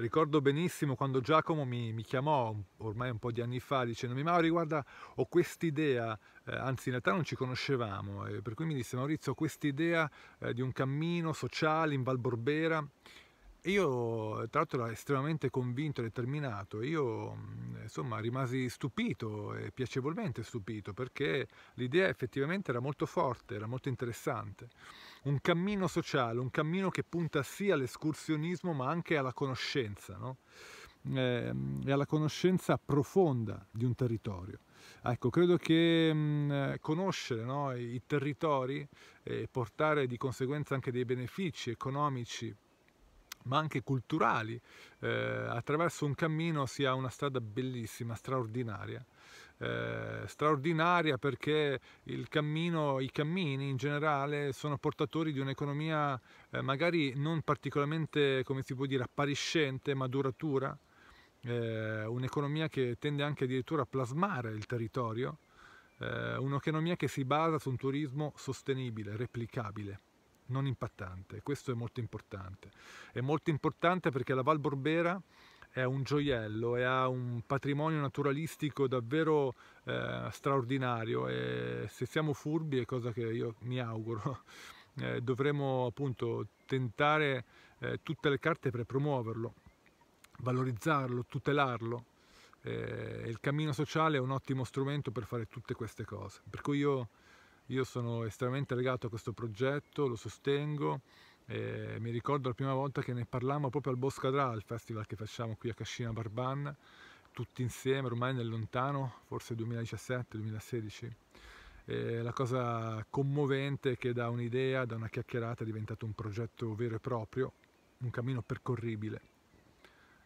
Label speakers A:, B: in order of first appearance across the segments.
A: Ricordo benissimo quando Giacomo mi, mi, chiamò ormai un po' di anni fa dicendomi Mauri guarda ho quest'idea, eh, anzi in realtà non ci conoscevamo, eh, per cui mi disse Maurizio ho quest'idea eh, di un cammino sociale in Val Borbera e io tra l'altro ero estremamente convinto e determinato, io mm, insomma rimasi stupito e piacevolmente stupito perché l'idea effettivamente era molto forte, era molto interessante un cammino sociale, un cammino che punta sia all'escursionismo ma anche alla conoscenza, no? Ehm, e alla conoscenza profonda di un territorio. Ecco, credo che mh, mm, conoscere no, i territori e portare di conseguenza anche dei benefici economici ma anche culturali, eh, attraverso un cammino sia una strada bellissima, straordinaria. Eh, straordinaria perché il cammino, i cammini in generale sono portatori di un'economia eh, magari non particolarmente, come si può dire, appariscente ma duratura, eh, un'economia che tende anche addirittura a plasmare il territorio, eh, un'economia che si basa su un turismo sostenibile, replicabile non impattante. Questo è molto importante. È molto importante perché la Val Borbera è un gioiello e ha un patrimonio naturalistico davvero eh, straordinario e se siamo furbi, è cosa che io mi auguro, eh, dovremo appunto tentare eh, tutte le carte per promuoverlo, valorizzarlo, tutelarlo. Eh, il cammino sociale è un ottimo strumento per fare tutte queste cose. Per cui io io sono estremamente legato a questo progetto, lo sostengo. E mi ricordo la prima volta che ne parlammo proprio al Boscadrà, il festival che facciamo qui a Cascina Barban, tutti insieme, ormai nel lontano, forse 2017-2016. la cosa commovente è che da un'idea, da una chiacchierata è diventato un progetto vero e proprio, un cammino percorribile,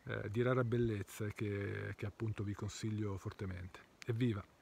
A: eh, di rara bellezza che, che appunto vi consiglio fortemente. Evviva!